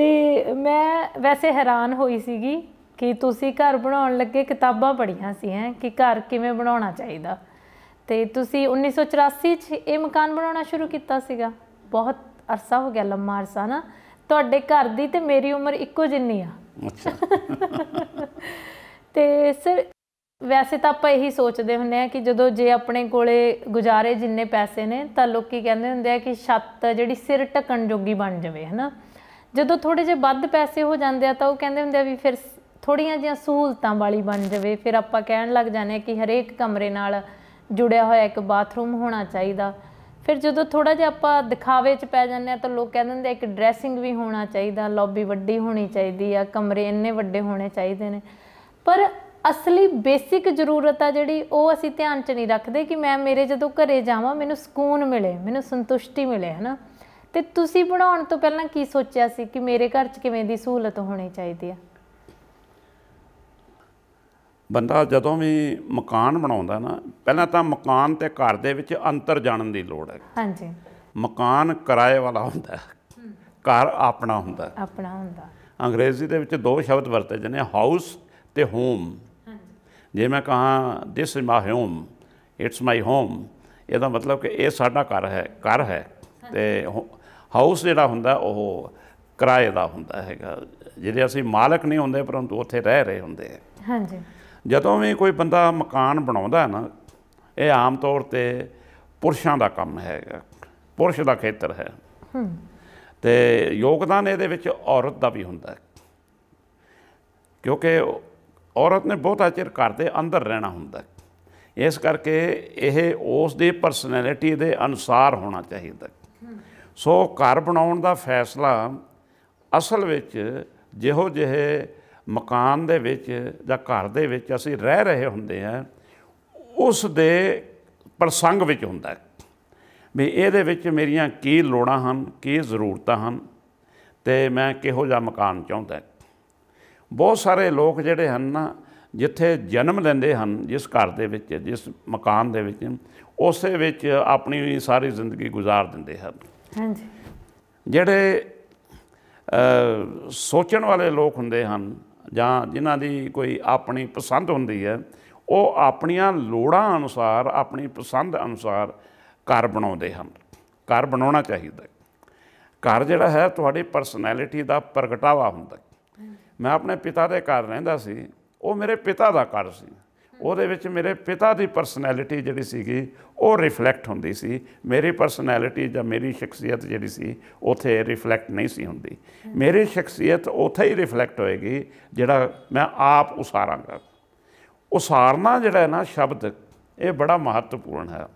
ਤੇ ਮੈਂ ਵੈਸੇ ਹੈਰਾਨ ਹੋਈ ਸੀਗੀ ਕਿ ਤੁਸੀਂ ਘਰ ਬਣਾਉਣ ਲੱਗੇ ਕਿਤਾਬਾਂ ਪੜ੍ਹੀਆਂ ਸੀ ਹੈ ਕਿ ਘਰ ਕਿਵੇਂ ਬਣਾਉਣਾ ਚਾਹੀਦਾ ਤੇ ਤੁਸੀਂ 1984 ਚ ਇਹ ਮਕਾਨ ਬਣਾਉਣਾ ਸ਼ੁਰੂ ਕੀਤਾ ਸੀਗਾ ਬਹੁਤ ਅਰਸਾ ਹੋ ਗਿਆ ਲੰਮਾ ਅਰਸਾ ਨਾ ਤੁਹਾਡੇ ਘਰ ਦੀ ਤੇ ਮੇਰੀ ਉਮਰ ਇੱਕੋ ਜਿੰਨੀ ਆ ਅੱਛਾ ਤੇ ਸਰ ਵੈਸੇ ਤਾਂ ਆਪਾਂ ਇਹੀ ਸੋਚਦੇ ਹੁੰਨੇ ਆ ਕਿ ਜਦੋਂ ਜੇ ਆਪਣੇ ਕੋਲੇ ਗੁਜ਼ਾਰੇ ਜਿੰਨੇ ਪੈਸੇ ਨੇ ਤਾਂ ਲੋਕੀ ਕਹਿੰਦੇ ਹੁੰਦੇ ਆ ਕਿ ਛੱਤ ਜਿਹੜੀ ਸਿਰ ਟਕਣ ਜੋਗੀ ਬਣ ਜਾਵੇ ਹਨਾ ਜਦੋਂ ਥੋੜੇ ਜਿਹਾ ਵੱਧ ਪੈਸੇ ਹੋ ਜਾਂਦੇ ਆ ਤਾਂ ਉਹ ਕਹਿੰਦੇ ਹੁੰਦੇ ਆ ਵੀ ਫਿਰ ਥੋੜੀਆਂ ਜਿਹੀਆਂ ਸਹੂਲਤਾਂ ਵਾਲੀ ਬਣ ਜਾਵੇ ਫਿਰ ਆਪਾਂ ਕਹਿਣ ਲੱਗ ਜਾਂਦੇ ਆ ਕਿ ਹਰੇਕ ਕਮਰੇ ਨਾਲ ਜੁੜਿਆ ਹੋਇਆ ਇੱਕ ਬਾਥਰੂਮ ਹੋਣਾ ਚਾਹੀਦਾ ਫਿਰ ਜਦੋਂ ਥੋੜਾ ਜਿਹਾ ਆਪਾਂ ਦਿਖਾਵੇ 'ਚ ਪੈ ਜਾਂਦੇ ਆ ਤਾਂ ਲੋਕ ਕਹਿੰਦੇ ਹੁੰਦੇ ਇੱਕ ਡਰੈਸਿੰਗ ਵੀ ਹੋਣਾ ਚਾਹੀਦਾ ਲੌਬੀ ਵੱਡੀ ਹੋਣੀ ਚਾਹੀਦੀ ਆ ਕਮਰੇ ਇੰਨੇ ਵੱਡੇ ਹੋਣੇ ਚਾਹੀਦੇ ਨੇ ਪਰ ਅਸਲੀ ਬੇਸਿਕ ਜ਼ਰੂਰਤ ਆ ਜਿਹੜੀ ਉਹ ਅਸੀਂ ਧਿਆਨ 'ਚ ਨਹੀਂ ਰੱਖਦੇ ਕਿ ਮੈਂ ਮੇਰੇ ਜਦੋਂ ਘਰੇ ਜਾਵਾਂ ਮੈਨੂੰ ਸਕੂਨ ਮਿਲੇ ਮੈਨੂੰ ਸੰਤੁਸ਼ਟੀ ਮਿਲੇ ਹਨਾ ਤੇ ਤੁਸੀਂ ਬਣਾਉਣ ਤੋਂ ਪਹਿਲਾਂ ਕੀ ਸੋਚਿਆ ਸੀ ਕਿ ਮੇਰੇ ਘਰ 'ਚ ਕਿਵੇਂ ਦੀ ਸਹੂਲਤ ਹੋਣੀ ਚਾਹੀਦੀ ਆ ਬੰਦਾ ਜਦੋਂ ਵੀ ਮਕਾਨ ਬਣਾਉਂਦਾ ਨਾ ਪਹਿਲਾਂ ਤਾਂ ਮਕਾਨ ਤੇ ਘਰ ਦੇ ਵਿੱਚ ਅੰਤਰ ਜਾਣਨ ਦੀ ਲੋੜ ਹੈ ਹਾਂਜੀ ਮਕਾਨ ਕਿਰਾਏ ਵਾਲਾ ਹੁੰਦਾ ਘਰ ਆਪਣਾ ਹੁੰਦਾ ਆਪਣਾ ਹੁੰਦਾ ਅੰਗਰੇਜ਼ੀ ਦੇ ਵਿੱਚ ਦੋ ਸ਼ਬਦ ਵਰਤੇ ਜਾਂਦੇ ਹਾਊਸ ਤੇ ਹੋਮ ਜੇ ਮੈਂ ਕਹਾ this is my home it's my home ਇਹਦਾ ਮਤਲਬ ਕਿ ਇਹ ਸਾਡਾ ਘਰ ਹੈ ਘਰ ਹੈ ਤੇ ਹਾਊਸ ਜਿਹੜਾ ਹੁੰਦਾ ਉਹ ਕਿਰਾਏ ਦਾ ਹੁੰਦਾ ਹੈਗਾ ਜਿਹੜੇ ਅਸੀਂ ਮਾਲਕ ਨਹੀਂ ਹੁੰਦੇ ਪਰੰਤੂ ਉੱਥੇ ਰਹਿ ਰਹੇ ਹੁੰਦੇ ਹਾਂ ਹਾਂਜੀ ਜਦੋਂ ਵੀ ਕੋਈ ਬੰਦਾ ਮਕਾਨ ਬਣਾਉਂਦਾ ਨਾ ਇਹ ਆਮ ਤੌਰ ਤੇ ਪੁਰਸ਼ਾਂ ਦਾ ਕੰਮ ਹੈਗਾ ਪੁਰਸ਼ ਦਾ ਖੇਤਰ ਹੈ ਤੇ ਯੋਗਦਾਨ ਇਹਦੇ ਵਿੱਚ ਔਰਤ ਦਾ ਵੀ ਹੁੰਦਾ ਕਿਉਂਕਿ ਔਰਤ ਨੇ ਬਹੁਤ ਚਿਰ ਘਰ ਦੇ ਅੰਦਰ ਰਹਿਣਾ ਹੁੰਦਾ ਇਸ ਕਰਕੇ ਇਹ ਉਸ ਦੀ ਪਰਸਨੈਲਿਟੀ ਦੇ ਅਨੁਸਾਰ ਹੋਣਾ ਚਾਹੀਦਾ ਸੋ ਘਰ ਬਣਾਉਣ ਦਾ ਫੈਸਲਾ ਅਸਲ ਵਿੱਚ ਜਿਹੋ ਜਿਹੇ ਮਕਾਨ ਦੇ ਵਿੱਚ ਜਾਂ ਘਰ ਦੇ ਵਿੱਚ ਅਸੀਂ ਰਹਿ ਰਹੇ ਹੁੰਦੇ ਆ ਉਸ ਦੇ ਪ੍ਰਸੰਗ ਵਿੱਚ ਹੁੰਦਾ ਹੈ ਵੀ ਇਹਦੇ ਵਿੱਚ ਮੇਰੀਆਂ ਕੀ ਲੋੜਾਂ ਹਨ ਕੀ ਜ਼ਰੂਰਤਾਂ ਹਨ ਤੇ ਮੈਂ ਕਿਹੋ ਜਿਹਾ ਮਕਾਨ ਚਾਹੁੰਦਾ ਬਹੁਤ ਸਾਰੇ ਲੋਕ ਜਿਹੜੇ ਹਨ ਨਾ ਜਿੱਥੇ ਜਨਮ ਲੈਂਦੇ ਹਨ ਜਿਸ ਘਰ ਦੇ ਵਿੱਚ ਜਿਸ ਮਕਾਨ ਦੇ ਵਿੱਚ ਉਸੇ ਵਿੱਚ ਆਪਣੀ ਸਾਰੀ ਜ਼ਿੰਦਗੀ ਗੁਜ਼ਾਰ ਦਿੰਦੇ ਹਨ ਹਾਂਜੀ ਜਿਹੜੇ ਸੋਚਣ ਵਾਲੇ ਲੋਕ ਹੁੰਦੇ ਹਨ ਜਾਂ ਜਿਨ੍ਹਾਂ ਦੀ ਕੋਈ ਆਪਣੀ ਪਸੰਦ ਹੁੰਦੀ ਹੈ ਉਹ ਆਪਣੀਆਂ ਲੋੜਾਂ ਅਨੁਸਾਰ ਆਪਣੀ ਪਸੰਦ ਅਨੁਸਾਰ ਘਰ ਬਣਾਉਂਦੇ ਹਨ ਘਰ ਬਣਾਉਣਾ ਚਾਹੀਦਾ ਘਰ ਜਿਹੜਾ ਹੈ ਤੁਹਾਡੀ ਪਰਸਨੈਲਿਟੀ ਦਾ ਪ੍ਰਗਟਾਵਾ ਹੁੰਦਾ ਮੈਂ ਆਪਣੇ ਪਿਤਾ ਦੇ ਘਰ ਰਹਿੰਦਾ ਸੀ ਉਹ ਮੇਰੇ ਪਿਤਾ ਦਾ ਘਰ ਸੀ ਉਹਦੇ ਵਿੱਚ ਮੇਰੇ ਪਿਤਾ ਦੀ ਪਰਸਨੈਲਿਟੀ ਜਿਹੜੀ ਸੀਗੀ ਉਹ ਰਿਫਲੈਕਟ ਹੁੰਦੀ ਸੀ ਮੇਰੀ ਪਰਸਨੈਲਿਟੀ ਜਾਂ ਮੇਰੀ ਸ਼ਖਸੀਅਤ ਜਿਹੜੀ ਸੀ ਉਥੇ ਰਿਫਲੈਕਟ ਨਹੀਂ ਸੀ ਹੁੰਦੀ ਮੇਰੀ ਸ਼ਖਸੀਅਤ ਉਥੇ ਹੀ ਰਿਫਲੈਕਟ ਹੋਏਗੀ ਜਿਹੜਾ ਮੈਂ ਆਪ ਉਸਾਰਾਂਗਾ ਉਸਾਰਨਾ ਜਿਹੜਾ ਹੈ ਨਾ ਸ਼ਬਦ ਇਹ ਬੜਾ ਮਹੱਤਵਪੂਰਨ ਹੈ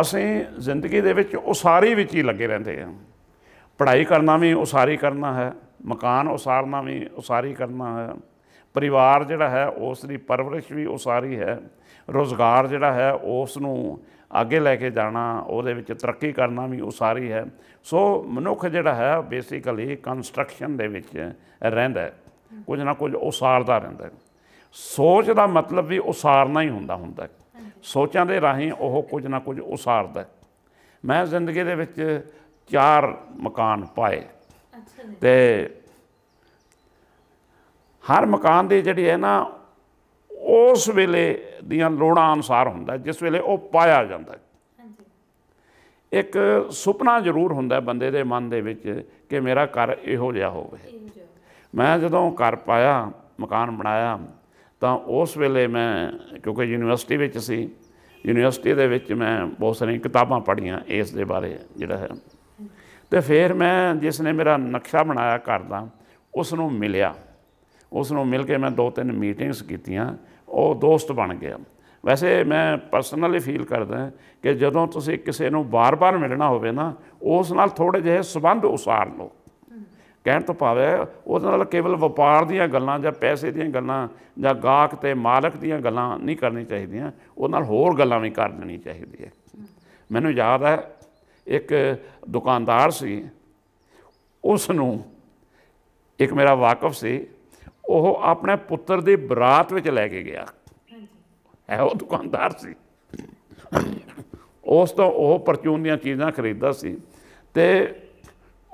ਅਸੀਂ ਜ਼ਿੰਦਗੀ ਦੇ ਵਿੱਚ ਉਸਾਰੀ ਵਿੱਚ ਹੀ ਲੱਗੇ ਰਹਿੰਦੇ ਹਾਂ ਪੜ੍ਹਾਈ ਕਰਨਾ ਵੀ ਉਸਾਰੀ ਕਰਨਾ ਹੈ ਮਕਾਨ ਉਸਾਰਨਾ ਵੀ ਉਸਾਰੀ ਕਰਨਾ ਹੈ ਪਰਿਵਾਰ ਜਿਹੜਾ ਹੈ ਉਸ ਦੀ ਪਰਵਰਿਸ਼ ਵੀ ਉਸਾਰੀ ਹੈ ਰੋਜ਼ਗਾਰ ਜਿਹੜਾ ਹੈ ਉਸ ਨੂੰ ਅੱਗੇ ਲੈ ਕੇ ਜਾਣਾ ਉਹਦੇ ਵਿੱਚ ਤਰੱਕੀ ਕਰਨਾ ਵੀ ਉਸਾਰੀ ਹੈ ਸੋ ਮਨੁੱਖ ਜਿਹੜਾ ਹੈ ਬੇਸਿਕਲੀ ਕੰਸਟਰਕਸ਼ਨ ਦੇ ਵਿੱਚ ਰਹਿੰਦਾ ਕੁਝ ਨਾ ਕੁਝ ਉਸਾਰਦਾ ਰਹਿੰਦਾ ਸੋਚ ਦਾ ਮਤਲਬ ਵੀ ਉਸਾਰਨਾ ਹੀ ਹੁੰਦਾ ਹੁੰਦਾ ਸੋਚਾਂ ਦੇ ਰਾਹੀਂ ਉਹ ਕੁਝ ਨਾ ਕੁਝ ਉਸਾਰਦਾ ਮੈਂ ਜ਼ਿੰਦਗੀ ਦੇ ਵਿੱਚ ਚਾਰ ਮਕਾਨ ਪਾਏ ਤੇ ਹਰ ਮਕਾਨ ਦੇ ਜਿਹੜੇ ਹੈ ਨਾ ਉਸ ਵੇਲੇ ਦੀਆਂ ਲੋੜਾਂ ਅਨਸਾਰ ਹੁੰਦਾ ਜਿਸ ਵੇਲੇ ਉਹ ਪਾਇਆ ਜਾਂਦਾ ਇੱਕ ਸੁਪਨਾ ਜ਼ਰੂਰ ਹੁੰਦਾ ਬੰਦੇ ਦੇ ਮਨ ਦੇ ਵਿੱਚ ਕਿ ਮੇਰਾ ਘਰ ਇਹੋ ਜਿਹਾ ਹੋਵੇ ਮੈਂ ਜਦੋਂ ਘਰ ਪਾਇਆ ਮਕਾਨ ਬਣਾਇਆ ਤਾਂ ਉਸ ਵੇਲੇ ਮੈਂ ਕਿਉਂਕਿ ਯੂਨੀਵਰਸਿਟੀ ਵਿੱਚ ਸੀ ਯੂਨੀਵਰਸਿਟੀ ਦੇ ਵਿੱਚ ਮੈਂ ਬਹੁਤ ਸਾਰੀਆਂ ਕਿਤਾਬਾਂ ਪੜ੍ਹੀਆਂ ਇਸ ਦੇ ਬਾਰੇ ਜਿਹੜਾ ਹੈ ਤੇ ਫਿਰ ਮੈਂ ਜਿਸ ਨੇ ਮੇਰਾ ਨਕਸ਼ਾ ਬਣਾਇਆ ਘਰ ਦਾ ਉਸ ਨੂੰ ਮਿਲਿਆ ਉਸ ਨੂੰ ਮਿਲ ਕੇ ਮੈਂ ਦੋ ਤਿੰਨ ਮੀਟਿੰਗਸ ਕੀਤੀਆਂ ਉਹ ਦੋਸਤ ਬਣ ਗਿਆ ਵੈਸੇ ਮੈਂ ਪਰਸਨਲੀ ਫੀਲ ਕਰਦਾ ਕਿ ਜਦੋਂ ਤੁਸੀਂ ਕਿਸੇ ਨੂੰ ਬਾਰ-ਬਾਰ ਮਿਲਣਾ ਹੋਵੇ ਨਾ ਉਸ ਨਾਲ ਥੋੜੇ ਜਿਹੇ ਸਬੰਧ ਉਸਾਰ ਲਓ ਕਹਿਣ ਤੋਂ ਭਾਵੇਂ ਉਸ ਨਾਲ ਕੇਵਲ ਵਪਾਰ ਦੀਆਂ ਗੱਲਾਂ ਜਾਂ ਪੈਸੇ ਦੀਆਂ ਗੱਲਾਂ ਜਾਂ ਗਾਹਕ ਤੇ ਮਾਲਕ ਦੀਆਂ ਗੱਲਾਂ ਨਹੀਂ ਕਰਨੀ ਚਾਹੀਦੀਆਂ ਉਹ ਨਾਲ ਹੋਰ ਗੱਲਾਂ ਵੀ ਕਰ ਲੈਣੀ ਚਾਹੀਦੀ ਹੈ ਮੈਨੂੰ ਯਾਦ ਹੈ ਇੱਕ ਦੁਕਾਨਦਾਰ ਸੀ ਉਸ ਨੂੰ ਇੱਕ ਮੇਰਾ ਵਾਕਫ ਸੀ ਉਹ ਆਪਣੇ ਪੁੱਤਰ ਦੇ ਬਰਾਤ ਵਿੱਚ ਲੈ ਕੇ ਗਿਆ ਹੈ ਉਹ ਦੁਕਾਨਦਾਰ ਸੀ ਉਸ ਤੋਂ ਉਹ ਪਰਚੂਨ ਦੀਆਂ ਚੀਜ਼ਾਂ ਖਰੀਦਦਾ ਸੀ ਤੇ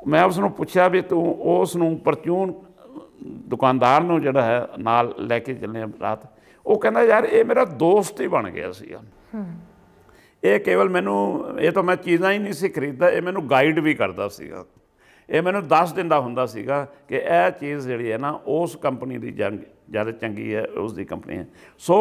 ਮੈਂ ਉਸ ਨੂੰ ਪੁੱਛਿਆ ਵੀ ਤੂੰ ਉਸ ਨੂੰ ਪਰਚੂਨ ਦੁਕਾਨਦਾਰ ਨੂੰ ਜਿਹੜਾ ਹੈ ਨਾਲ ਲੈ ਕੇ ਚੱਲੇ ਬਰਾਤ ਉਹ ਕਹਿੰਦਾ ਯਾਰ ਇਹ ਮੇਰਾ ਦੋਸਤ ਹੀ ਬਣ ਗਿਆ ਸੀ ਇਹ ਕੇਵਲ ਮੈਨੂੰ ਇਹ ਤਾਂ ਮੈਂ ਚੀਜ਼ਾਂ ਹੀ ਨਹੀਂ ਸੀ ਖਰੀਦਦਾ ਇਹ ਮੈਨੂੰ ਗਾਈਡ ਵੀ ਕਰਦਾ ਸੀਗਾ ਇਹ ਮੈਨੂੰ ਦੱਸ ਦਿੰਦਾ ਹੁੰਦਾ ਸੀਗਾ ਕਿ ਇਹ ਚੀਜ਼ ਜਿਹੜੀ ਹੈ ਨਾ ਉਸ ਕੰਪਨੀ ਦੀ ਜ਼ਿਆਦਾ ਚੰਗੀ ਹੈ ਉਸ ਦੀ ਕੰਪਨੀ ਹੈ ਸੋ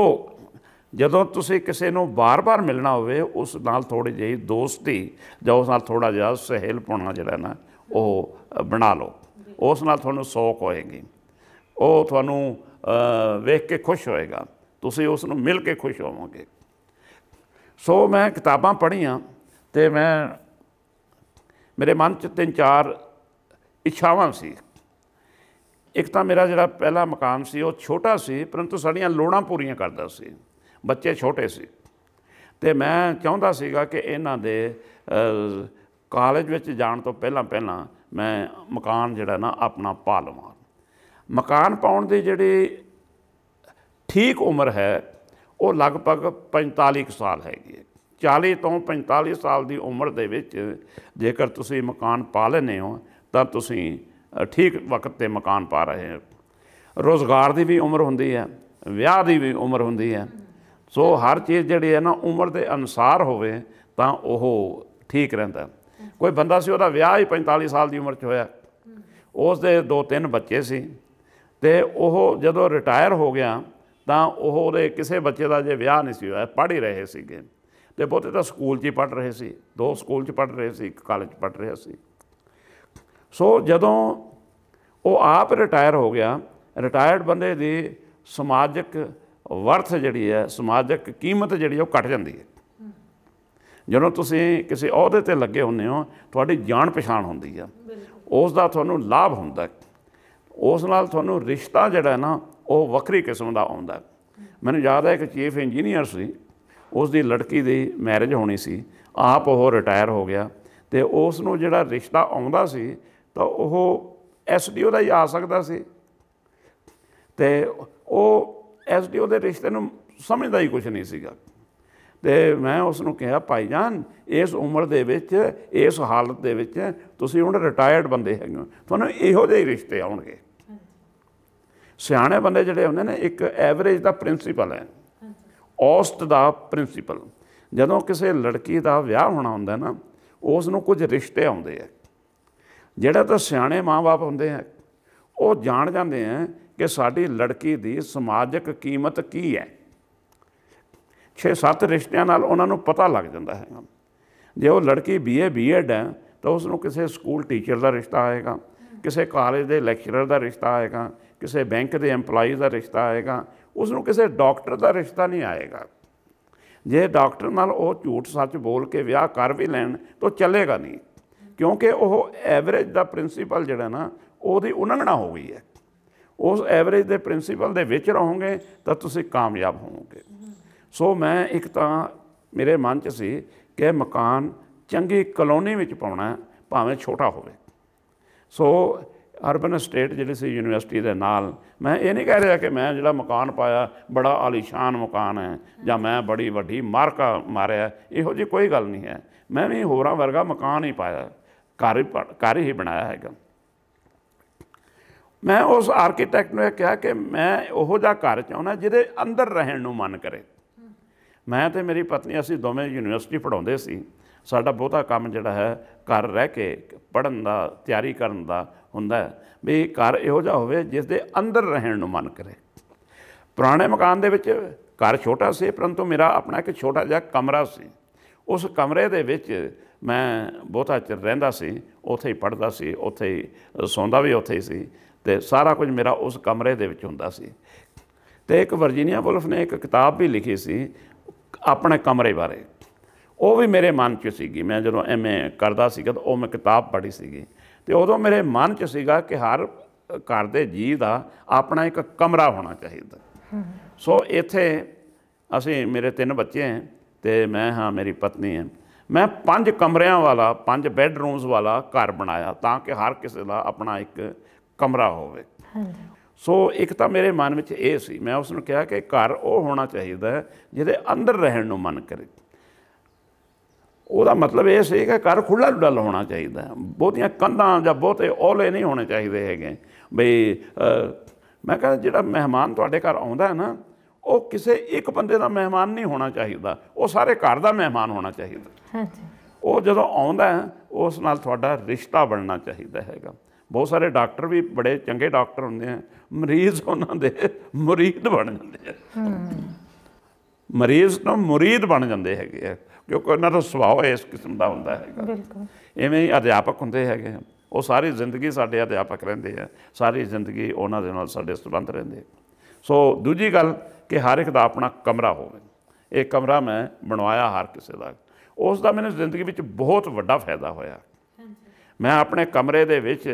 ਜਦੋਂ ਤੁਸੀਂ ਕਿਸੇ ਨੂੰ ਬਾਰ-ਬਾਰ ਮਿਲਣਾ ਹੋਵੇ ਉਸ ਨਾਲ ਥੋੜੀ ਜਿਹੀ ਦੋਸਤੀ ਜਾਂ ਉਸ ਨਾਲ ਥੋੜਾ ਜਿਹਾ ਸਹਿਲ ਪਾਉਣਾ ਜਿਹੜਾ ਨਾ ਉਹ ਬਣਾ ਲਓ ਉਸ ਨਾਲ ਤੁਹਾਨੂੰ ਸੌਕ ਹੋਏਗੀ ਉਹ ਤੁਹਾਨੂੰ ਵੇਖ ਕੇ ਖੁਸ਼ ਹੋਏਗਾ ਤੁਸੀਂ ਉਸ ਨੂੰ ਮਿਲ ਕੇ ਖੁਸ਼ ਹੋਵੋਗੇ ਸੋ ਮੈਂ ਕਿਤਾਬਾਂ ਪੜ੍ਹੀਆਂ ਤੇ ਮੈਂ ਮੇਰੇ ਮਨ 'ਚ ਤਿੰਨ ਚਾਰ ਇੱਛਾਵਾਂ ਸੀ ਇੱਕ ਤਾਂ ਮੇਰਾ ਜਿਹੜਾ ਪਹਿਲਾ ਮਕਾਨ ਸੀ ਉਹ ਛੋਟਾ ਸੀ ਪਰੰਤੂ ਸਾਡੀਆਂ ਲੋੜਾਂ ਪੂਰੀਆਂ ਕਰਦਾ ਸੀ ਬੱਚੇ ਛੋਟੇ ਸੀ ਤੇ ਮੈਂ ਚਾਹੁੰਦਾ ਸੀਗਾ ਕਿ ਇਹਨਾਂ ਦੇ ਕਾਲਜ ਵਿੱਚ ਜਾਣ ਤੋਂ ਪਹਿਲਾਂ ਪਹਿਲਾਂ ਮੈਂ ਮਕਾਨ ਜਿਹੜਾ ਨਾ ਆਪਣਾ ਪਾ ਲਵਾਂ ਮਕਾਨ ਪਾਉਣ ਦੀ ਜਿਹੜੀ ਠੀਕ ਉਮਰ ਹੈ ਉਹ ਲਗਭਗ 45 ਸਾਲ ਹੈਗੀ ਹੈ 40 ਤੋਂ 45 ਸਾਲ ਦੀ ਉਮਰ ਦੇ ਵਿੱਚ ਜੇਕਰ ਤੁਸੀਂ ਮਕਾਨ ਪਾ ਲੈਨੇ ਹੋ ਤਾਂ ਤੁਸੀਂ ਠੀਕ ਵਕਤ ਤੇ ਮਕਾਨ ਪਾ ਰਹੇ ਹੋ ਰੋਜ਼ਗਾਰ ਦੀ ਵੀ ਉਮਰ ਹੁੰਦੀ ਹੈ ਵਿਆਹ ਦੀ ਵੀ ਉਮਰ ਹੁੰਦੀ ਹੈ ਸੋ ਹਰ ਚੀਜ਼ ਜਿਹੜੀ ਹੈ ਨਾ ਉਮਰ ਦੇ ਅਨਸਾਰ ਹੋਵੇ ਤਾਂ ਉਹ ਠੀਕ ਰਹਿੰਦਾ ਕੋਈ ਬੰਦਾ ਸੀ ਉਹਦਾ ਵਿਆਹ ਹੀ 45 ਸਾਲ ਦੀ ਉਮਰ 'ਚ ਹੋਇਆ ਉਸ ਦੇ ਦੋ ਤਿੰਨ ਬੱਚੇ ਸੀ ਤੇ ਉਹ ਜਦੋਂ ਰਿਟਾਇਰ ਹੋ ਗਿਆ ਤਾਂ ਉਹ ਉਹਦੇ ਕਿਸੇ ਬੱਚੇ ਦਾ ਜੇ ਵਿਆਹ ਨਹੀਂ ਸੀ ਹੋਇਆ ਪੜ੍ਹ ਹੀ ਰਹੇ ਸੀਗੇ ਤੇ ਬਹੁਤੇ ਤਾਂ ਸਕੂਲ 'ਚ ਹੀ ਪੜ੍ਹ ਰਹੇ ਸੀ ਦੋ ਸਕੂਲ 'ਚ ਪੜ੍ਹ ਰਹੇ ਸੀ ਇੱਕ ਕਾਲਜ 'ਚ ਪੜ੍ਹ ਰਿਹਾ ਸੀ ਸੋ ਜਦੋਂ ਉਹ ਆਪ ਰਿਟਾਇਰ ਹੋ ਗਿਆ ਰਿਟਾਇਰਡ ਬੰਦੇ ਦੀ ਸਮਾਜਿਕ ਵਰਥ ਜਿਹੜੀ ਹੈ ਸਮਾਜਿਕ ਕੀਮਤ ਜਿਹੜੀ ਉਹ ਘਟ ਜਾਂਦੀ ਹੈ ਜਦੋਂ ਤੁਸੀਂ ਕਿਸੇ ਅਹੁਦੇ ਤੇ ਲੱਗੇ ਹੁੰਦੇ ਹੋ ਤੁਹਾਡੀ ਜਾਣ ਪਛਾਣ ਹੁੰਦੀ ਆ ਉਸ ਦਾ ਤੁਹਾਨੂੰ ਲਾਭ ਹੁੰਦਾ ਉਸ ਨਾਲ ਤੁਹਾਨੂੰ ਰਿਸ਼ਤਾ ਜਿਹੜਾ ਨਾ ਉਹ ਵੱਖਰੀ ਕਿਸਮ ਦਾ ਆਉਂਦਾ ਮੈਨੂੰ ਯਾਦ ਹੈ ਇੱਕ ਚੀਫ ਇੰਜੀਨੀਅਰ ਸੀ ਉਸ ਦੀ ਲੜਕੀ ਦੀ ਮੈਰਿਜ ਹੋਣੀ ਸੀ ਆਪ ਉਹ ਰਿਟਾਇਰ ਹੋ ਗਿਆ ਤੇ ਉਸ ਨੂੰ ਜਿਹੜਾ ਰਿਸ਼ਤਾ ਆਉਂਦਾ ਸੀ ਤਾਂ ਉਹ ਐਸਡੀਓ ਦਾ ਹੀ ਆ ਸਕਦਾ ਸੀ ਤੇ ਉਹ ਐਸਡੀਓ ਦੇ ਰਿਸ਼ਤੇ ਨੂੰ ਸਮਝਦਾ ਹੀ ਕੁਝ ਨਹੀਂ ਸੀਗਾ ਤੇ ਮੈਂ ਉਸ ਨੂੰ ਕਿਹਾ ਭਾਈ ਜਾਨ ਇਸ ਉਮਰ ਦੇ ਵਿੱਚ ਇਸ ਹਾਲਤ ਦੇ ਵਿੱਚ ਤੁਸੀਂ ਹੁਣ ਰਿਟਾਇਰਡ ਬੰਦੇ ਹੈਗੇ ਤੁਹਾਨੂੰ ਇਹੋ ਜਿਹੇ ਰਿਸ਼ਤੇ ਆਉਣਗੇ ਸਿਆਣੇ ਬੰਦੇ ਜਿਹੜੇ ਹੁੰਦੇ ਨੇ ਇੱਕ ਐਵਰੇਜ ਦਾ ਪ੍ਰਿੰਸੀਪਲ ਹੈ ਔਸਤ ਦਾ ਪ੍ਰਿੰਸੀਪਲ ਜਦੋਂ ਕਿਸੇ ਲੜਕੀ ਦਾ ਵਿਆਹ ਹੋਣਾ ਹੁੰਦਾ ਨਾ ਉਸ ਨੂੰ ਕੁਝ ਰਿਸ਼ਤੇ ਆਉਂਦੇ ਆ ਜਿਹੜਾ ਤਾਂ ਸਿਆਣੇ ਮਾਪੇ ਹੁੰਦੇ ਆ ਉਹ ਜਾਣ ਜਾਂਦੇ ਆ ਕਿ ਸਾਡੀ ਲੜਕੀ ਦੀ ਸਮਾਜਿਕ ਕੀਮਤ ਕੀ ਹੈ 6-7 ਰਿਸ਼ਤਿਆਂ ਨਾਲ ਉਹਨਾਂ ਨੂੰ ਪਤਾ ਲੱਗ ਜਾਂਦਾ ਹੈ ਜੇ ਉਹ ਲੜਕੀ ਬੀਏ ਬੀਐਡ ਹੈ ਤਾਂ ਉਸ ਨੂੰ ਕਿਸੇ ਸਕੂਲ ਟੀਚਰ ਦਾ ਰਿਸ਼ਤਾ ਆਏਗਾ ਕਿਸੇ ਕਾਲਜ ਦੇ ਲੈਕਚਰਰ ਦਾ ਰਿਸ਼ਤਾ ਆਏਗਾ ਕਿਸੇ ਬੈਂਕ ਦੇ EMPLOYEE ਦਾ ਰਿਸ਼ਤਾ ਆਏਗਾ ਉਸ ਨੂੰ ਕਿਸੇ ਡਾਕਟਰ ਦਾ ਰਿਸ਼ਤਾ ਨਹੀਂ ਆਏਗਾ ਜੇ ਡਾਕਟਰ ਨਾਲ ਉਹ ਝੂਠ ਸੱਚ ਬੋਲ ਕੇ ਵਿਆਹ ਕਰ ਵੀ ਲੈਣ ਤਾਂ ਚੱਲੇਗਾ ਨਹੀਂ ਕਿਉਂਕਿ ਉਹ ਐਵਰੇਜ ਦਾ ਪ੍ਰਿੰਸੀਪਲ ਜਿਹੜਾ ਨਾ ਉਹਦੀ ਉਲੰਘਣਾ ਹੋ ਗਈ ਹੈ ਉਸ ਐਵਰੇਜ ਦੇ ਪ੍ਰਿੰਸੀਪਲ ਦੇ ਵਿੱਚ ਰਹੋਗੇ ਤਾਂ ਤੁਸੀਂ ਕਾਮਯਾਬ ਹੋਵੋਗੇ ਸੋ ਮੈਂ ਇੱਕ ਤਾਂ ਮੇਰੇ ਮਨ 'ਚ ਸੀ ਕਿ ਮਕਾਨ ਚੰਗੀ ਕਲੋਨੀ ਵਿੱਚ ਪਾਉਣਾ ਭਾਵੇਂ ਛੋਟਾ ਹੋਵੇ ਸੋ ਅਰਬਨ ਸਟੇਟ ਜਿਹੜੀ ਸੀ ਯੂਨੀਵਰਸਿਟੀ ਦੇ ਨਾਲ ਮੈਂ ਇਹ ਨਹੀਂ ਕਹਿ ਰਿਹਾ ਕਿ ਮੈਂ ਜਿਹੜਾ ਮਕਾਨ ਪਾਇਆ ਬੜਾ ਆਲੀਸ਼ਾਨ ਮਕਾਨ ਹੈ ਜਾਂ ਮੈਂ ਬੜੀ ਵੱਡੀ ਮਾਰਕਾ ਮਾਰਿਆ ਇਹੋ ਜੀ ਕੋਈ ਗੱਲ ਨਹੀਂ ਹੈ ਮੈਂ ਵੀ ਹੋਰਾਂ ਵਰਗਾ ਮਕਾਨ ਹੀ ਪਾਇਆ ਘਰ ਘਰ ਹੀ ਬਣਾਇਆ ਹੈਗਾ ਮੈਂ ਉਸ ਆਰਕੀਟੈਕਟ ਨੂੰ ਇਹ ਕਿਹਾ ਕਿ ਮੈਂ ਉਹੋ ਜਿਹਾ ਘਰ ਚਾਹੁੰਦਾ ਜਿਹਦੇ ਅੰਦਰ ਰਹਿਣ ਨੂੰ ਮਨ ਕਰੇ ਮੈਂ ਤੇ ਮੇਰੀ ਪਤਨੀ ਅਸੀਂ ਦੋਵੇਂ ਯੂਨੀਵਰਸਿਟੀ ਪੜਾਉਂਦੇ ਸੀ ਸਾਡਾ ਬਹੁਤਾ ਕੰਮ ਜਿਹੜਾ ਹੈ ਘਰ ਰਹਿ ਕੇ ਪੜਨ ਦਾ ਤਿਆਰੀ ਕਰਨ ਦਾ ਹੁੰਦਾ ਵੀ ਘਰ ਇਹੋ ਜਿਹਾ ਹੋਵੇ ਜਿਸ ਦੇ ਅੰਦਰ ਰਹਿਣ ਨੂੰ ਮਨ ਕਰੇ ਪੁਰਾਣੇ ਮਕਾਨ ਦੇ ਵਿੱਚ ਘਰ ਛੋਟਾ ਸੀ ਪਰੰਤੂ ਮੇਰਾ ਆਪਣਾ ਇੱਕ ਛੋਟਾ ਜਿਹਾ ਕਮਰਾ ਸੀ ਉਸ ਕਮਰੇ ਦੇ ਵਿੱਚ ਮੈਂ ਬਹੁਤਾ ਚਿਰ ਰਹਿੰਦਾ ਸੀ ਉੱਥੇ ਹੀ ਪੜਦਾ ਸੀ ਉੱਥੇ ਹੀ ਸੌਂਦਾ ਵੀ ਉੱਥੇ ਹੀ ਸੀ ਤੇ ਸਾਰਾ ਕੁਝ ਮੇਰਾ ਉਸ ਕਮਰੇ ਦੇ ਵਿੱਚ ਹੁੰਦਾ ਸੀ ਤੇ ਇੱਕ ਵਰਜੀਨੀਆ ਵੁਲਫ ਨੇ ਇੱਕ ਕਿਤਾਬ ਵੀ ਲਿਖੀ ਸੀ ਆਪਣੇ ਕਮਰੇ ਬਾਰੇ ਉਹ ਵੀ ਮੇਰੇ ਮਨ 'ਚ ਸੀਗੀ ਮੈਂ ਜਦੋਂ ਐਵੇਂ ਕਰਦਾ ਸੀਗਾ ਕਿ ਉਹ ਮੈਂ ਕਿਤਾਬ ਪੜ੍ਹੀ ਸੀਗੀ ਤੇ ਉਦੋਂ ਮੇਰੇ ਮਨ 'ਚ ਸੀਗਾ ਕਿ ਹਰ ਘਰ ਦੇ ਜੀ ਦਾ ਆਪਣਾ ਇੱਕ ਕਮਰਾ ਹੋਣਾ ਚਾਹੀਦਾ ਸੋ ਇੱਥੇ ਅਸੀਂ ਮੇਰੇ ਤਿੰਨ ਬੱਚੇ ਹੈ ਤੇ ਮੈਂ ਹਾਂ ਮੇਰੀ ਪਤਨੀ ਹੈ ਮੈਂ ਪੰਜ ਕਮਰਿਆਂ ਵਾਲਾ ਪੰਜ ਬੈੱਡਰੂਮਸ ਵਾਲਾ ਘਰ ਬਣਾਇਆ ਤਾਂ ਕਿ ਹਰ ਕਿਸੇ ਦਾ ਆਪਣਾ ਇੱਕ ਕਮਰਾ ਹੋਵੇ ਹਾਂਜੀ ਸੋ ਇੱਕ ਤਾਂ ਮੇਰੇ ਮਨ ਵਿੱਚ ਇਹ ਸੀ ਮੈਂ ਉਸ ਨੂੰ ਕਿਹਾ ਕਿ ਘਰ ਉਹ ਹੋਣਾ ਚਾਹੀਦਾ ਹੈ ਜਿਹਦੇ ਅੰਦਰ ਰਹਿਣ ਨੂੰ ਮਨ ਕਰੇ ਉਹਦਾ ਮਤਲਬ ਇਹ ਸੀ ਕਿ ਘਰ ਖੁੱਲਾ ਡੁੱਲ ਹੋਣਾ ਚਾਹੀਦਾ ਬਹੁਤੀਆਂ ਕੰਧਾਂ ਜਾਂ ਬਹੁਤੇ ਔਲੇ ਨਹੀਂ ਹੋਣੇ ਚਾਹੀਦੇ ਹੈਗੇ ਬਈ ਮੈਂ ਕਹਿੰਦਾ ਜਿਹੜਾ ਮਹਿਮਾਨ ਤੁਹਾਡੇ ਘਰ ਆਉਂਦਾ ਹੈ ਨਾ ਉਹ ਕਿਸੇ ਇੱਕ ਬੰਦੇ ਦਾ ਮਹਿਮਾਨ ਨਹੀਂ ਹੋਣਾ ਚਾਹੀਦਾ ਉਹ ਸਾਰੇ ਘਰ ਦਾ ਮਹਿਮਾਨ ਹੋਣਾ ਚਾਹੀਦਾ ਹਾਂਜੀ ਉਹ ਜਦੋਂ ਆਉਂਦਾ ਉਸ ਨਾਲ ਤੁਹਾਡਾ ਰਿਸ਼ਤਾ ਬਣਨਾ ਚਾਹੀਦਾ ਹੈਗਾ ਬਹੁਤ ਸਾਰੇ ਡਾਕਟਰ ਵੀ ਬੜੇ ਚੰਗੇ ਡਾਕਟਰ ਹੁੰਦੇ ਆ ਮਰੀਜ਼ ਉਹਨਾਂ ਦੇ ਮਰੀਦ ਬਣ ਜਾਂਦੇ ਆ ਮਰੀਜ਼ ਨੂੰ ਮਰੀਦ ਬਣ ਜਾਂਦੇ ਹੈਗੇ ਆ ਕਿਉਂਕਿ ਉਹਨਾਂ ਦਾ ਸੁਭਾਅ ਇਸ ਕਿਸਮ ਦਾ ਹੁੰਦਾ ਹੈਗਾ ਬਿਲਕੁਲ ਐਵੇਂ ਹੀ ਅਧਿਆਪਕ ਹੁੰਦੇ ਹੈਗੇ ਉਹ ਸਾਰੀ ਜ਼ਿੰਦਗੀ ਸਾਡੇ ਅਧਿਆਪਕ ਰਹਿੰਦੇ ਆ ਸਾਰੀ ਜ਼ਿੰਦਗੀ ਉਹਨਾਂ ਦੇ ਨਾਲ ਸਾਡੇ ਸਬੰਧ ਰਹਿੰਦੇ ਸੋ ਦੂਜੀ ਗੱਲ ਕਿ ਹਰ ਇੱਕ ਦਾ ਆਪਣਾ ਕਮਰਾ ਹੋਵੇ ਇਹ ਕਮਰਾ ਮੈਂ ਬਣਵਾਇਆ ਹਰ ਕਿਸੇ ਦਾ ਉਸ ਦਾ ਮੈਨੂੰ ਜ਼ਿੰਦਗੀ ਵਿੱਚ ਬਹੁਤ ਵੱਡਾ ਫਾਇਦਾ ਹੋਇਆ ਮੈਂ ਆਪਣੇ ਕਮਰੇ ਦੇ ਵਿੱਚ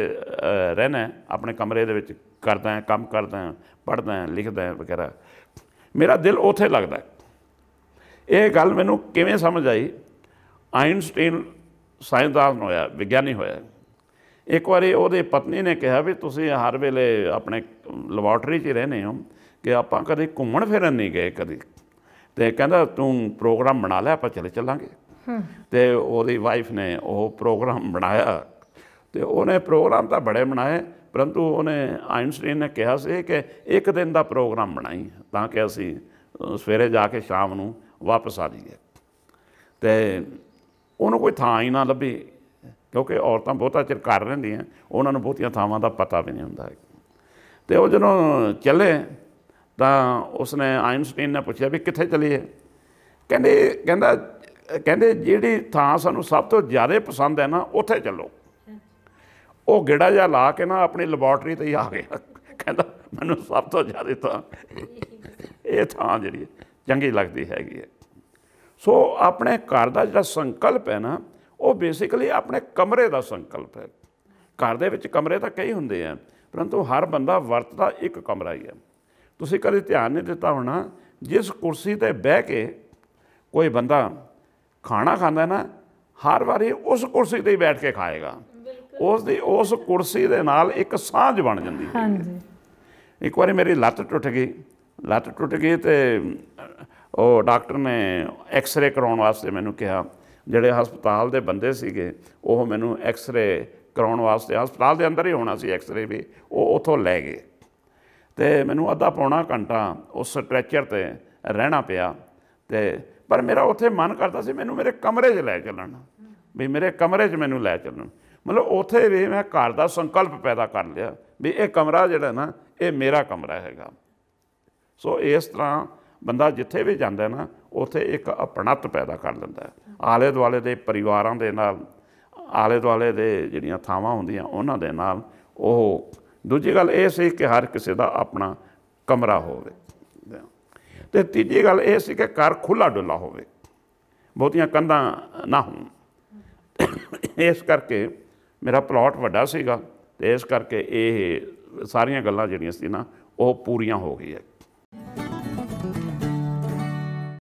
ਰਹਿਣਾ ਆਪਣੇ ਕਮਰੇ ਦੇ ਵਿੱਚ ਕਰਦਾ ਹਾਂ ਕੰਮ ਕਰਦਾ ਹਾਂ ਪੜ੍ਹਦਾ ਹਾਂ ਲਿਖਦਾ ਹਾਂ ਵਗੈਰਾ ਮੇਰਾ ਦਿਲ ਉੱਥੇ ਲੱਗਦਾ ਇਹ ਗੱਲ ਮੈਨੂੰ ਕਿਵੇਂ ਸਮਝ ਆਈ ਆਇਨਸਟਾਈਨ ਸਾਇੰਸਦਾਨ ਹੋਇਆ ਵਿਗਿਆਨੀ ਹੋਇਆ ਇੱਕ ਵਾਰੀ ਉਹਦੇ ਪਤਨੀ ਨੇ ਕਿਹਾ ਵੀ ਤੁਸੀਂ ਹਰ ਵੇਲੇ ਆਪਣੇ ਲੈਬਾਰਟਰੀ 'ਚ ਰਹਿੰਦੇ ਹੋ ਕਿ ਆਪਾਂ ਕਦੇ ਘੁੰਮਣ ਫਿਰਨ ਨਹੀਂ ਗਏ ਕਦੇ ਤੇ ਕਹਿੰਦਾ ਤੂੰ ਪ੍ਰੋਗਰਾਮ ਬਣਾ ਲੈ ਆਪਾਂ ਚਲੇ ਚੱਲਾਂਗੇ ਤੇ ਉਹਦੀ ਵਾਈਫ ਨੇ ਉਹ ਪ੍ਰੋਗਰਾਮ ਬਣਾਇਆ ਤੇ ਉਹਨੇ ਪ੍ਰੋਗਰਾਮ ਤਾਂ ਬੜੇ ਬਣਾਏ ਪਰੰਤੂ ਉਹਨੇ ਆਇਨਸਟਾਈਨ ਨੇ ਕਿਹਾ ਸੀ ਕਿ ਇੱਕ ਦਿਨ ਦਾ ਪ੍ਰੋਗਰਾਮ ਬਣਾਈ ਤਾਂ ਕਿ ਅਸੀਂ ਸਵੇਰੇ ਜਾ ਕੇ ਸ਼ਾਮ ਨੂੰ ਵਾਪਸ ਆ ਜਾਈਏ ਤੇ ਉਹਨੂੰ ਕੋਈ ਥਾਂ ਹੀ ਨਾ ਲੱਭੀ ਕਿਉਂਕਿ ਔਰਤਾਂ ਬਹੁਤਾ ਚਿਰ ਕਰ ਰਹਿੰਦੀਆਂ ਉਹਨਾਂ ਨੂੰ ਬਹੁਤੀਆਂ ਥਾਵਾਂ ਦਾ ਪਤਾ ਵੀ ਨਹੀਂ ਹੁੰਦਾ ਤੇ ਉਹ ਜਦੋਂ ਚੱਲੇ ਤਾਂ ਉਸਨੇ ਆਇਨਸਟਾਈਨ ਨੇ ਪੁੱਛਿਆ ਵੀ ਕਿੱਥੇ ਹੈ ਕਹਿੰਦੇ ਕਹਿੰਦਾ ਕਹਿੰਦੇ ਜਿਹੜੀ ਥਾਂ ਸਾਨੂੰ ਸਭ ਤੋਂ ਜ਼ਿਆਦਾ ਪਸੰਦ ਹੈ ਨਾ ਉੱਥੇ ਚੱਲੋ ਉਹ ਗੇੜਾ ਜਿਹਾ ਲਾ ਕੇ ਨਾ ਆਪਣੀ ਲੈਬੋਰਟਰੀ ਤੇ ਆ ਗਿਆ ਕਹਿੰਦਾ ਮੈਨੂੰ ਸਭ ਤੋਂ ਜ਼ਿਆਦਾ ਤਾਂ ਇਹ ਥਾਂ ਜਿਹੜੀ ਚੰਗੀ ਲੱਗਦੀ ਹੈਗੀ ਹੈ ਸੋ ਆਪਣੇ ਘਰ ਦਾ ਜਿਹੜਾ ਸੰਕਲਪ ਹੈ ਨਾ ਉਹ ਬੇਸਿਕਲੀ ਆਪਣੇ ਕਮਰੇ ਦਾ ਸੰਕਲਪ ਹੈ ਘਰ ਦੇ ਵਿੱਚ ਕਮਰੇ ਤਾਂ ਕਈ ਹੁੰਦੇ ਆ ਪਰੰਤੂ ਹਰ ਬੰਦਾ ਵਰਤਦਾ ਇੱਕ ਕਮਰਾ ਹੀ ਹੈ ਤੁਸੀਂ ਕਦੇ ਧਿਆਨ ਨਹੀਂ ਦਿੱਤਾ ਹੋਣਾ ਜਿਸ ਕੁਰਸੀ ਤੇ ਬਹਿ ਕੇ ਕੋਈ ਬੰਦਾ ਖਾਣਾ ਖਾਂਦਾ ਨਾ ਹਰ ਵਾਰੀ ਉਸ ਕੁਰਸੀ ਤੇ ਹੀ ਬੈਠ ਕੇ ਖਾਏਗਾ ਉਸ ਦੀ ਉਸ ਕੁਰਸੀ ਦੇ ਨਾਲ ਇੱਕ ਸਾਂਝ ਬਣ ਜਾਂਦੀ ਹੈ ਹਾਂਜੀ ਇੱਕ ਵਾਰੀ ਮੇਰੀ ਲੱਤ ਟੁੱਟ ਗਈ ਲੱਤ ਟੁੱਟ ਗਈ ਤੇ ਉਹ ਡਾਕਟਰ ਨੇ ਐਕਸ-ਰੇ ਕਰਾਉਣ ਵਾਸਤੇ ਮੈਨੂੰ ਕਿਹਾ ਜਿਹੜੇ ਹਸਪਤਾਲ ਦੇ ਬੰਦੇ ਸੀਗੇ ਉਹ ਮੈਨੂੰ ਐਕਸ-ਰੇ ਕਰਾਉਣ ਵਾਸਤੇ ਹਸਪਤਾਲ ਦੇ ਅੰਦਰ ਹੀ ਹੋਣਾ ਸੀ ਐਕਸ-ਰੇ ਵੀ ਉਹ ਉਥੋਂ ਲੈ ਗਏ ਤੇ ਮੈਨੂੰ ਅੱਧਾ ਪੌਣਾ ਘੰਟਾ ਉਸ ਸਟ੍ਰੈਚਰ ਤੇ ਰਹਿਣਾ ਪਿਆ ਤੇ ਪਰ ਮੇਰਾ ਉੱਥੇ ਮਨ ਕਰਦਾ ਸੀ ਮੈਨੂੰ ਮੇਰੇ ਕਮਰੇ 'ਚ ਲੈ ਚੱਲਣ ਵੀ ਮੇਰੇ ਕਮਰੇ 'ਚ ਮੈਨੂੰ ਲੈ ਚੱਲਣ ਮਤਲਬ ਉੱਥੇ ਵੀ ਮੈਂ ਘਰ ਦਾ ਸੰਕਲਪ ਪੈਦਾ ਕਰ ਲਿਆ ਵੀ ਇਹ ਕਮਰਾ ਜਿਹੜਾ ਨਾ ਇਹ ਮੇਰਾ ਕਮਰਾ ਹੈਗਾ ਸੋ ਇਸ ਤਰ੍ਹਾਂ ਬੰਦਾ ਜਿੱਥੇ ਵੀ ਜਾਂਦਾ ਨਾ ਉੱਥੇ ਇੱਕ ਆਪਣਤ ਪੈਦਾ ਕਰ ਲੈਂਦਾ ਆਲੇ ਦੁਆਲੇ ਦੇ ਪਰਿਵਾਰਾਂ ਦੇ ਨਾਲ ਆਲੇ ਦੁਆਲੇ ਦੇ ਜਿਹੜੀਆਂ ਥਾਵਾਂ ਹੁੰਦੀਆਂ ਉਹਨਾਂ ਦੇ ਨਾਲ ਉਹ ਦੂਜੀ ਗੱਲ ਇਹ ਸੀ ਕਿ ਹਰ ਕਿਸੇ ਦਾ ਆਪਣਾ ਕਮਰਾ ਹੋਵੇ ਤੇ ਤੀਜੀ ਗੱਲ ਇਹ ਸੀ ਕਿ ਘਰ ਖੁੱਲਾ ਡੁੱਲਾ ਹੋਵੇ ਬਹੁਤੀਆਂ ਕੰਧਾਂ ਨਾ ਹੋਣ ਇਸ ਕਰਕੇ ਮੇਰਾ ਪਲਾਟ ਵੱਡਾ ਸੀਗਾ ਤੇ ਇਸ ਕਰਕੇ ਇਹ ਸਾਰੀਆਂ ਗੱਲਾਂ ਜਿਹੜੀਆਂ ਸੀ ਨਾ ਉਹ ਪੂਰੀਆਂ ਹੋ ਗਈਆਂ